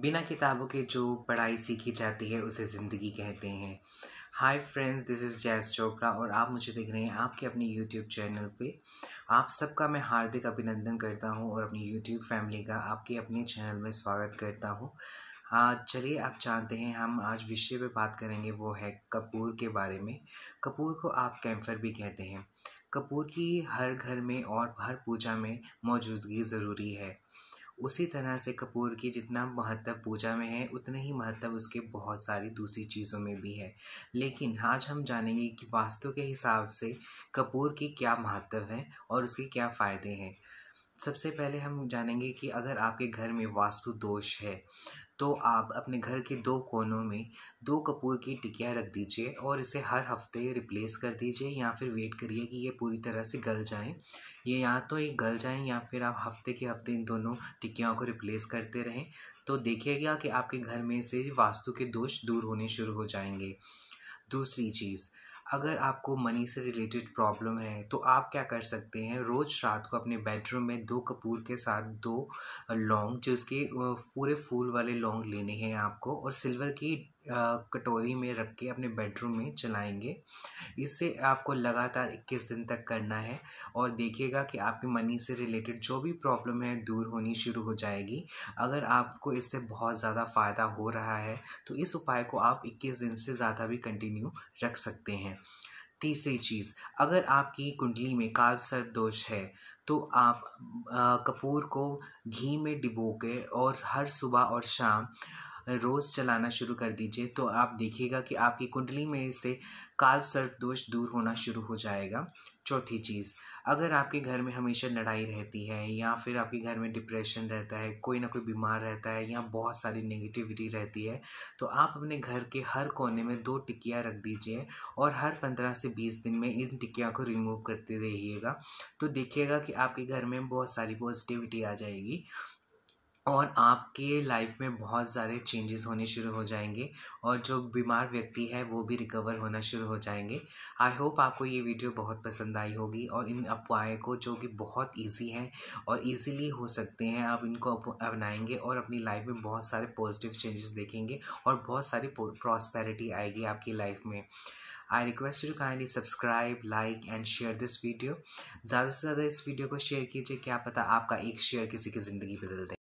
बिना किताबों के जो पढ़ाई सीखी जाती है उसे ज़िंदगी कहते हैं हाय फ्रेंड्स दिस इज़ जैस चोपड़ा और आप मुझे देख रहे हैं आपके अपने यूट्यूब चैनल पे आप सबका मैं हार्दिक अभिनंदन करता हूँ और अपनी यूट्यूब फैमिली का आपके अपने चैनल में स्वागत करता हूँ चलिए आप जानते हैं हम आज विषय पे बात करेंगे वो है कपूर के बारे में कपूर को आप कैम्फर भी कहते हैं कपूर की हर घर में और हर पूजा में मौजूदगी ज़रूरी है उसी तरह से कपूर की जितना महत्व पूजा में है उतना ही महत्व उसके बहुत सारी दूसरी चीज़ों में भी है लेकिन आज हम जानेंगे कि वास्तु के हिसाब से कपूर की क्या महत्व है और उसके क्या फ़ायदे हैं सबसे पहले हम जानेंगे कि अगर आपके घर में वास्तु दोष है तो आप अपने घर के दो कोनों में दो कपूर की टिकिया रख दीजिए और इसे हर हफ्ते रिप्लेस कर दीजिए या फिर वेट करिए कि ये पूरी तरह से गल जाएं ये या तो ये गल जाएं या फिर आप हफ्ते के हफ्ते इन दोनों टिकियाओं को रिप्लेस करते रहें तो देखिएगा कि आपके घर में से वास्तु के दोष दूर होने शुरू हो जाएंगे दूसरी चीज़ अगर आपको मनी से रिलेटेड प्रॉब्लम है तो आप क्या कर सकते हैं रोज़ रात को अपने बेडरूम में दो कपूर के साथ दो लौंग जो इसके पूरे फूल वाले लौंग लेने हैं आपको और सिल्वर की कटोरी में रख के अपने बेडरूम में चलाएंगे इससे आपको लगातार 21 दिन तक करना है और देखिएगा कि आपकी मनी से रिलेटेड जो भी प्रॉब्लम है दूर होनी शुरू हो जाएगी अगर आपको इससे बहुत ज़्यादा फ़ायदा हो रहा है तो इस उपाय को आप 21 दिन से ज़्यादा भी कंटिन्यू रख सकते हैं तीसरी चीज़ अगर आपकी कुंडली में काल सर्प दोष है तो आप आ, कपूर को घी में डिबो के और हर सुबह और शाम रोज़ चलाना शुरू कर दीजिए तो आप देखिएगा कि आपकी कुंडली में से काल सर्प दोष दूर होना शुरू हो जाएगा चौथी चीज़ अगर आपके घर में हमेशा लड़ाई रहती है या फिर आपके घर में डिप्रेशन रहता है कोई ना कोई बीमार रहता है या बहुत सारी नेगेटिविटी रहती है तो आप अपने घर के हर कोने में दो टिकिया रख दीजिए और हर पंद्रह से बीस दिन में इन टिकिया को रिमूव करते रहिएगा तो देखिएगा कि आपके घर में बहुत सारी पॉजिटिविटी आ जाएगी और आपके लाइफ में बहुत सारे चेंजेस होने शुरू हो जाएंगे और जो बीमार व्यक्ति है वो भी रिकवर होना शुरू हो जाएंगे आई होप आपको ये वीडियो बहुत पसंद आई होगी और इन अपवाए को जो कि बहुत इजी हैं और इजीली हो सकते हैं आप इनको अपनाएंगे और अपनी लाइफ में बहुत सारे पॉजिटिव चेंजेस देखेंगे और बहुत सारी प्रॉस्पेरिटी आएगी आपकी लाइफ में I request you kindly subscribe like and share this video ज़्यादा से ज़्यादा इस वीडियो को शेयर कीजिए क्या पता आपका एक शेयर किसी की ज़िंदगी बदल दे